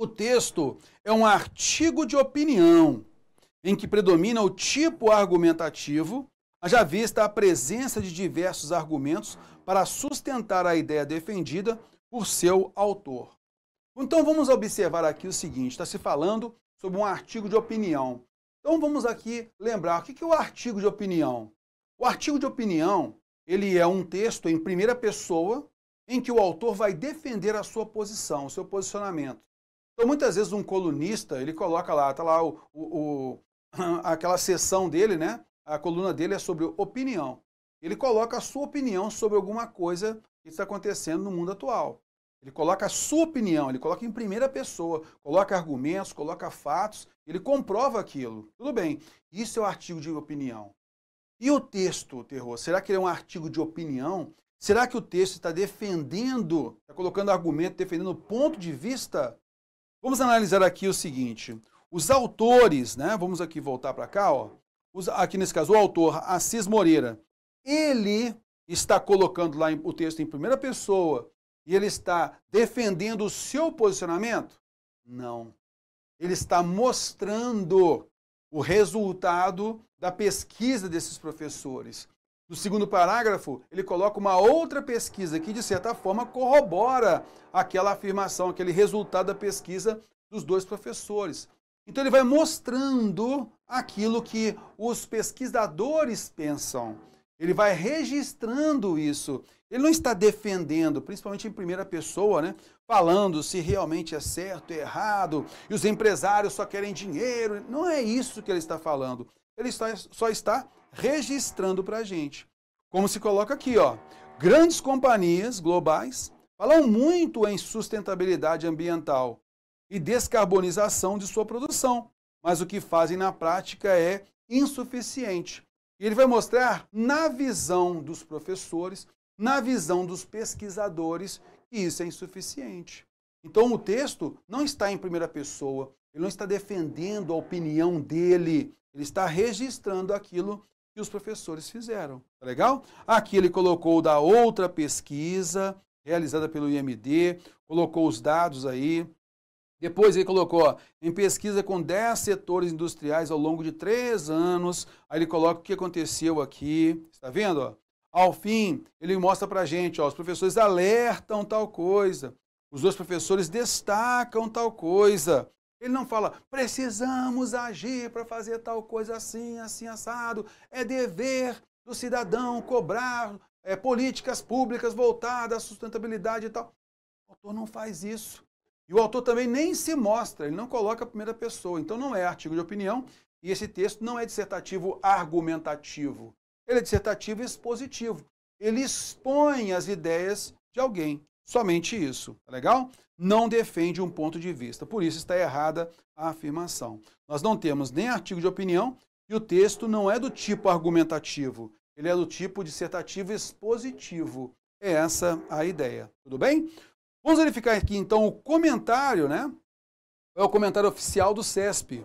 O texto é um artigo de opinião em que predomina o tipo argumentativo, já vista a presença de diversos argumentos para sustentar a ideia defendida por seu autor. Então vamos observar aqui o seguinte: está se falando sobre um artigo de opinião. Então vamos aqui lembrar o que é o artigo de opinião. O artigo de opinião ele é um texto em primeira pessoa em que o autor vai defender a sua posição, o seu posicionamento. Então, muitas vezes, um colunista, ele coloca lá, tá lá o, o, o aquela sessão dele, né? A coluna dele é sobre opinião. Ele coloca a sua opinião sobre alguma coisa que está acontecendo no mundo atual. Ele coloca a sua opinião, ele coloca em primeira pessoa, coloca argumentos, coloca fatos, ele comprova aquilo. Tudo bem, isso é o um artigo de opinião. E o texto, Terror, será que ele é um artigo de opinião? Será que o texto está defendendo, está colocando argumento, defendendo o ponto de vista Vamos analisar aqui o seguinte: os autores, né? Vamos aqui voltar para cá, ó. Os, aqui nesse caso, o autor Assis Moreira, ele está colocando lá o texto em primeira pessoa e ele está defendendo o seu posicionamento? Não. Ele está mostrando o resultado da pesquisa desses professores. No segundo parágrafo, ele coloca uma outra pesquisa que, de certa forma, corrobora aquela afirmação, aquele resultado da pesquisa dos dois professores. Então, ele vai mostrando aquilo que os pesquisadores pensam. Ele vai registrando isso. Ele não está defendendo, principalmente em primeira pessoa, né? Falando se realmente é certo, é errado, e os empresários só querem dinheiro. Não é isso que ele está falando. Ele só está registrando para a gente. Como se coloca aqui, ó, grandes companhias globais falam muito em sustentabilidade ambiental e descarbonização de sua produção, mas o que fazem na prática é insuficiente. E ele vai mostrar na visão dos professores, na visão dos pesquisadores, que isso é insuficiente. Então o texto não está em primeira pessoa, ele não está defendendo a opinião dele, ele está registrando aquilo que os professores fizeram. Tá legal? Aqui ele colocou da outra pesquisa realizada pelo IMD, colocou os dados aí. Depois ele colocou, ó, em pesquisa com 10 setores industriais ao longo de 3 anos, aí ele coloca o que aconteceu aqui, está vendo? Ó? Ao fim, ele mostra para a gente, ó, os professores alertam tal coisa, os dois professores destacam tal coisa, ele não fala, precisamos agir para fazer tal coisa assim, assim, assado. É dever do cidadão cobrar é, políticas públicas voltadas à sustentabilidade e tal. O autor não faz isso. E o autor também nem se mostra, ele não coloca a primeira pessoa. Então não é artigo de opinião e esse texto não é dissertativo argumentativo. Ele é dissertativo expositivo. Ele expõe as ideias de alguém. Somente isso, tá legal? Não defende um ponto de vista. Por isso está errada a afirmação. Nós não temos nem artigo de opinião e o texto não é do tipo argumentativo. Ele é do tipo dissertativo expositivo. É essa a ideia, tudo bem? Vamos verificar aqui então o comentário, né? É o comentário oficial do CESP.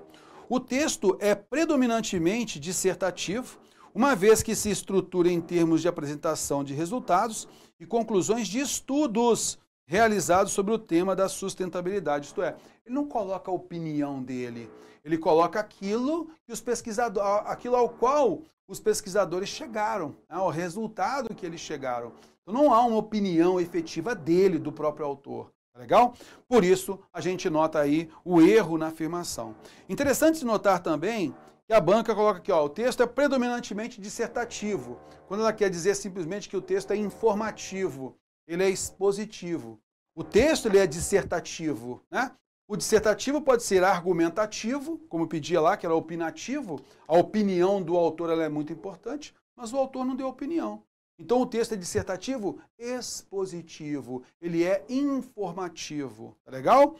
O texto é predominantemente dissertativo uma vez que se estrutura em termos de apresentação de resultados e conclusões de estudos realizados sobre o tema da sustentabilidade. Isto é, ele não coloca a opinião dele, ele coloca aquilo que os pesquisadores, aquilo ao qual os pesquisadores chegaram, né, ao resultado que eles chegaram. Então não há uma opinião efetiva dele, do próprio autor. Tá legal? Por isso, a gente nota aí o erro na afirmação. Interessante notar também e a banca coloca aqui, ó, o texto é predominantemente dissertativo, quando ela quer dizer simplesmente que o texto é informativo, ele é expositivo. O texto ele é dissertativo, né? O dissertativo pode ser argumentativo, como pedia lá, que era opinativo. A opinião do autor é muito importante, mas o autor não deu opinião. Então o texto é dissertativo expositivo, ele é informativo, tá legal?